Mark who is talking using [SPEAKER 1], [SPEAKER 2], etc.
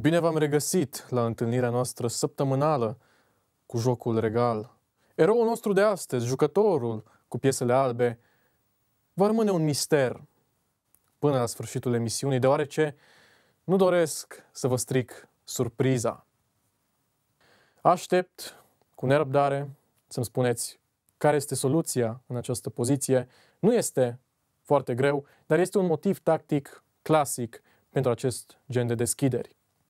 [SPEAKER 1] Bine v-am regăsit la întâlnirea noastră săptămânală cu Jocul Regal. Eroul nostru de astăzi, jucătorul cu piesele albe, va rămâne un mister până la sfârșitul emisiunii, deoarece nu doresc să vă stric surpriza. Aștept cu nerăbdare să-mi spuneți care este soluția în această poziție. Nu este foarte greu, dar este un motiv tactic clasic pentru acest gen de deschideri.